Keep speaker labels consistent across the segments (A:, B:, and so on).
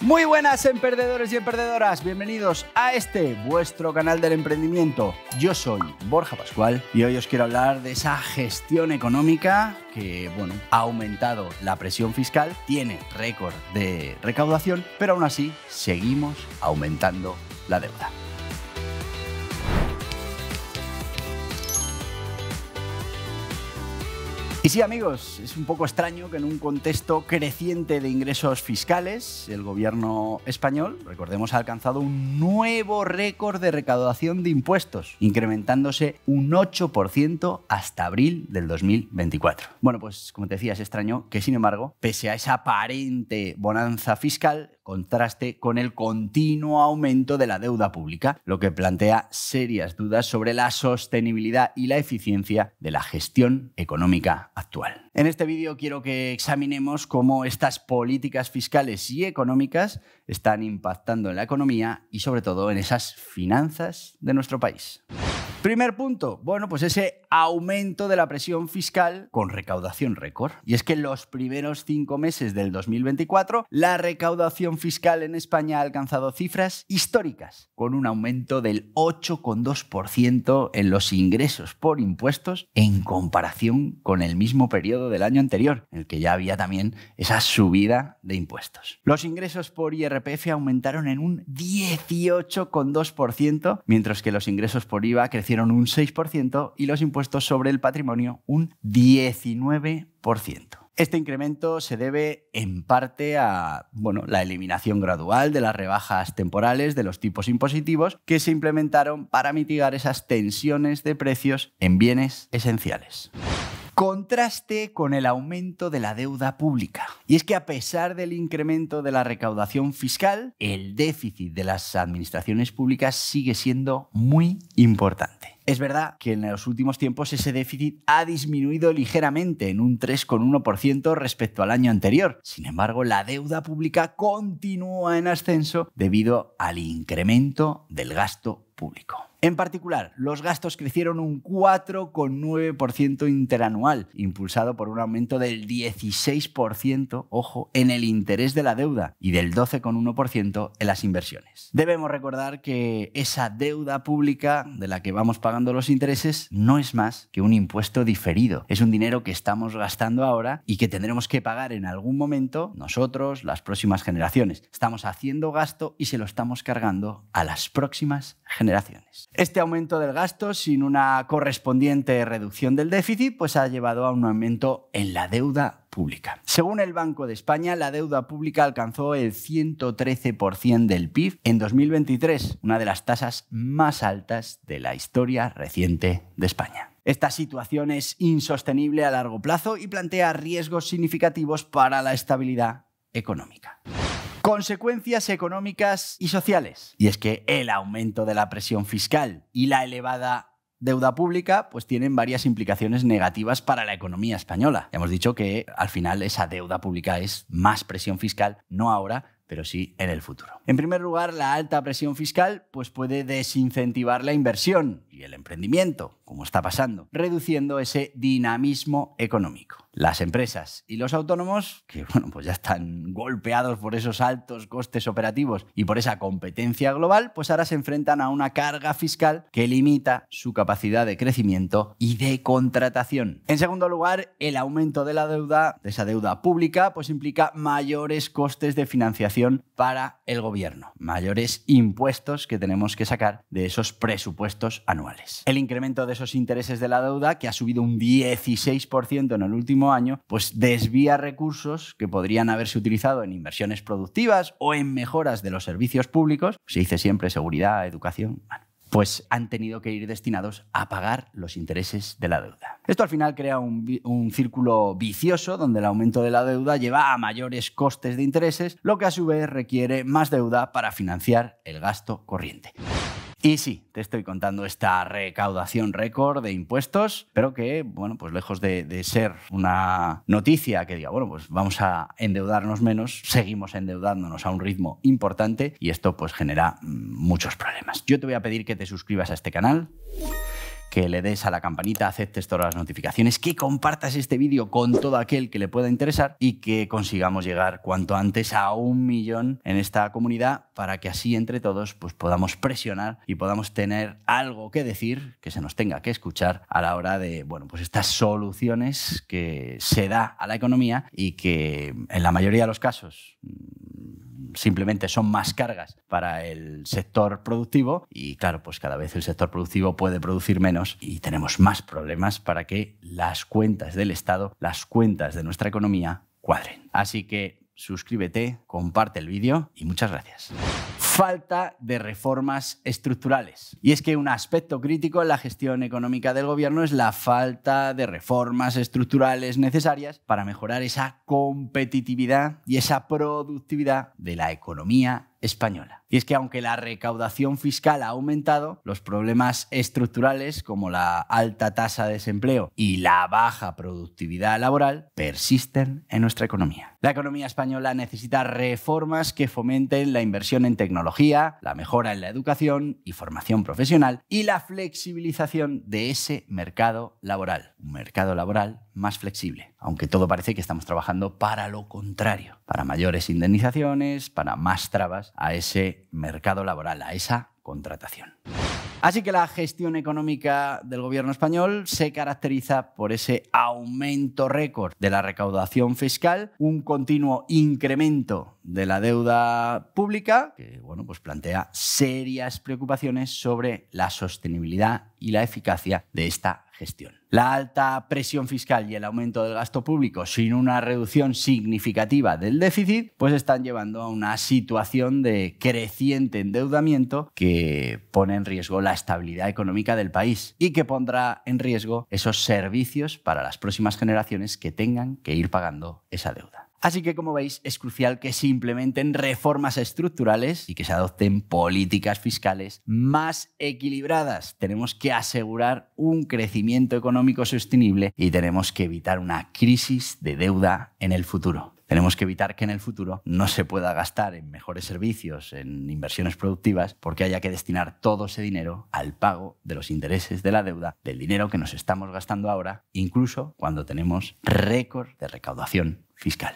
A: Muy buenas emprendedores y emprendedoras, bienvenidos a este vuestro canal del emprendimiento. Yo soy Borja Pascual y hoy os quiero hablar de esa gestión económica que, bueno, ha aumentado la presión fiscal, tiene récord de recaudación, pero aún así seguimos aumentando la deuda. Y sí, amigos, es un poco extraño que en un contexto creciente de ingresos fiscales, el gobierno español, recordemos, ha alcanzado un nuevo récord de recaudación de impuestos, incrementándose un 8% hasta abril del 2024. Bueno, pues como te decía, es extraño que, sin embargo, pese a esa aparente bonanza fiscal, contraste con el continuo aumento de la deuda pública, lo que plantea serias dudas sobre la sostenibilidad y la eficiencia de la gestión económica actual. En este vídeo quiero que examinemos cómo estas políticas fiscales y económicas están impactando en la economía y sobre todo en esas finanzas de nuestro país. Primer punto, bueno, pues ese aumento de la presión fiscal con recaudación récord. Y es que en los primeros cinco meses del 2024, la recaudación fiscal en España ha alcanzado cifras históricas, con un aumento del 8,2% en los ingresos por impuestos en comparación con el mismo periodo del año anterior, en el que ya había también esa subida de impuestos. Los ingresos por IRPF aumentaron en un 18,2%, mientras que los ingresos por IVA crecieron hicieron un 6% y los impuestos sobre el patrimonio un 19%. Este incremento se debe en parte a bueno, la eliminación gradual de las rebajas temporales de los tipos impositivos que se implementaron para mitigar esas tensiones de precios en bienes esenciales contraste con el aumento de la deuda pública. Y es que a pesar del incremento de la recaudación fiscal, el déficit de las administraciones públicas sigue siendo muy importante. Es verdad que en los últimos tiempos ese déficit ha disminuido ligeramente en un 3,1% respecto al año anterior. Sin embargo, la deuda pública continúa en ascenso debido al incremento del gasto público. En particular, los gastos crecieron un 4,9% interanual, impulsado por un aumento del 16%, ojo, en el interés de la deuda y del 12,1% en las inversiones. Debemos recordar que esa deuda pública de la que vamos pagando los intereses no es más que un impuesto diferido. Es un dinero que estamos gastando ahora y que tendremos que pagar en algún momento nosotros, las próximas generaciones. Estamos haciendo gasto y se lo estamos cargando a las próximas generaciones. Este aumento del gasto, sin una correspondiente reducción del déficit, pues ha llevado a un aumento en la deuda pública. Según el Banco de España, la deuda pública alcanzó el 113% del PIB en 2023, una de las tasas más altas de la historia reciente de España. Esta situación es insostenible a largo plazo y plantea riesgos significativos para la estabilidad económica consecuencias económicas y sociales. Y es que el aumento de la presión fiscal y la elevada deuda pública, pues tienen varias implicaciones negativas para la economía española. Ya hemos dicho que al final esa deuda pública es más presión fiscal, no ahora, pero sí en el futuro. En primer lugar, la alta presión fiscal pues puede desincentivar la inversión y el emprendimiento, como está pasando, reduciendo ese dinamismo económico las empresas y los autónomos, que bueno, pues ya están golpeados por esos altos costes operativos y por esa competencia global, pues ahora se enfrentan a una carga fiscal que limita su capacidad de crecimiento y de contratación. En segundo lugar, el aumento de la deuda, de esa deuda pública, pues implica mayores costes de financiación para el gobierno, mayores impuestos que tenemos que sacar de esos presupuestos anuales. El incremento de esos intereses de la deuda, que ha subido un 16% en el último año, pues desvía recursos que podrían haberse utilizado en inversiones productivas o en mejoras de los servicios públicos, se dice siempre seguridad, educación, pues han tenido que ir destinados a pagar los intereses de la deuda. Esto al final crea un, círculo vicioso donde el aumento de la deuda lleva a mayores costes de intereses, lo que a su vez requiere más deuda para financiar el gasto corriente. Y sí, te estoy contando esta recaudación récord de impuestos, pero que, bueno, pues lejos de, ser una noticia que diga, bueno, pues vamos a endeudarnos menos, seguimos endeudándonos a un ritmo importante y esto pues genera mm, muchos problemas. Yo te voy a pedir que te suscribas a este canal que le des a la campanita, aceptes todas las notificaciones, que compartas este vídeo con todo aquel que le pueda interesar y que consigamos llegar cuanto antes a un millón en esta comunidad para que así entre todos pues, podamos presionar y podamos tener algo que decir que se nos tenga que escuchar a la hora de bueno, pues estas soluciones que se da a la economía y que en la mayoría de los casos simplemente son más cargas para el sector productivo y claro, pues cada vez el sector productivo puede producir menos y tenemos más problemas para que las cuentas del Estado, las cuentas de nuestra economía cuadren. Así que suscríbete, comparte el vídeo y muchas gracias. Falta de reformas estructurales. Y es que un aspecto crítico en la gestión económica del gobierno es la falta de reformas estructurales necesarias para mejorar esa competitividad y esa productividad de la economía española. Y es que aunque la recaudación fiscal ha aumentado, los problemas estructurales como la alta tasa de desempleo y la baja productividad laboral persisten en nuestra economía. La economía española necesita reformas que fomenten la inversión en tecnología, la mejora en la educación y formación profesional y la flexibilización de ese mercado laboral. Un mercado laboral más flexible, aunque todo parece que estamos trabajando para lo contrario, para mayores indemnizaciones, para más trabas a ese mercado laboral, a esa contratación. Así que la gestión económica del gobierno español se caracteriza por ese aumento récord de la recaudación fiscal, un continuo incremento de la deuda pública, que bueno, pues plantea serias preocupaciones sobre la sostenibilidad y la eficacia de esta gestión. La alta presión fiscal y el aumento del gasto público sin una reducción significativa del déficit, pues están llevando a una situación de creciente endeudamiento que pone en riesgo la estabilidad económica del país y que pondrá en riesgo esos servicios para las próximas generaciones que tengan que ir pagando esa deuda. Así que, como veis, es crucial que se implementen reformas estructurales y que se adopten políticas fiscales más equilibradas. Tenemos que asegurar un crecimiento económico sostenible y tenemos que evitar una crisis de deuda en el futuro. Tenemos que evitar que en el futuro no se pueda gastar en mejores servicios, en inversiones productivas, porque haya que destinar todo ese dinero al pago de los intereses de la deuda, del dinero que nos estamos gastando ahora, incluso cuando tenemos récord de recaudación fiscal.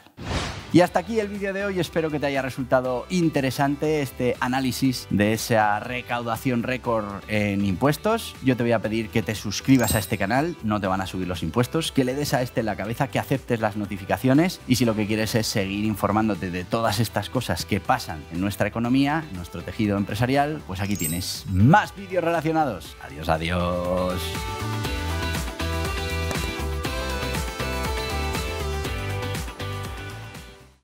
A: Y hasta aquí el vídeo de hoy, espero que te haya resultado interesante este análisis de esa recaudación récord en impuestos. Yo te voy a pedir que te suscribas a este canal, no te van a subir los impuestos, que le des a este en la cabeza, que aceptes las notificaciones y si lo que quieres es seguir informándote de todas estas cosas que pasan en nuestra economía, en nuestro tejido empresarial, pues aquí tienes más vídeos relacionados. Adiós, adiós.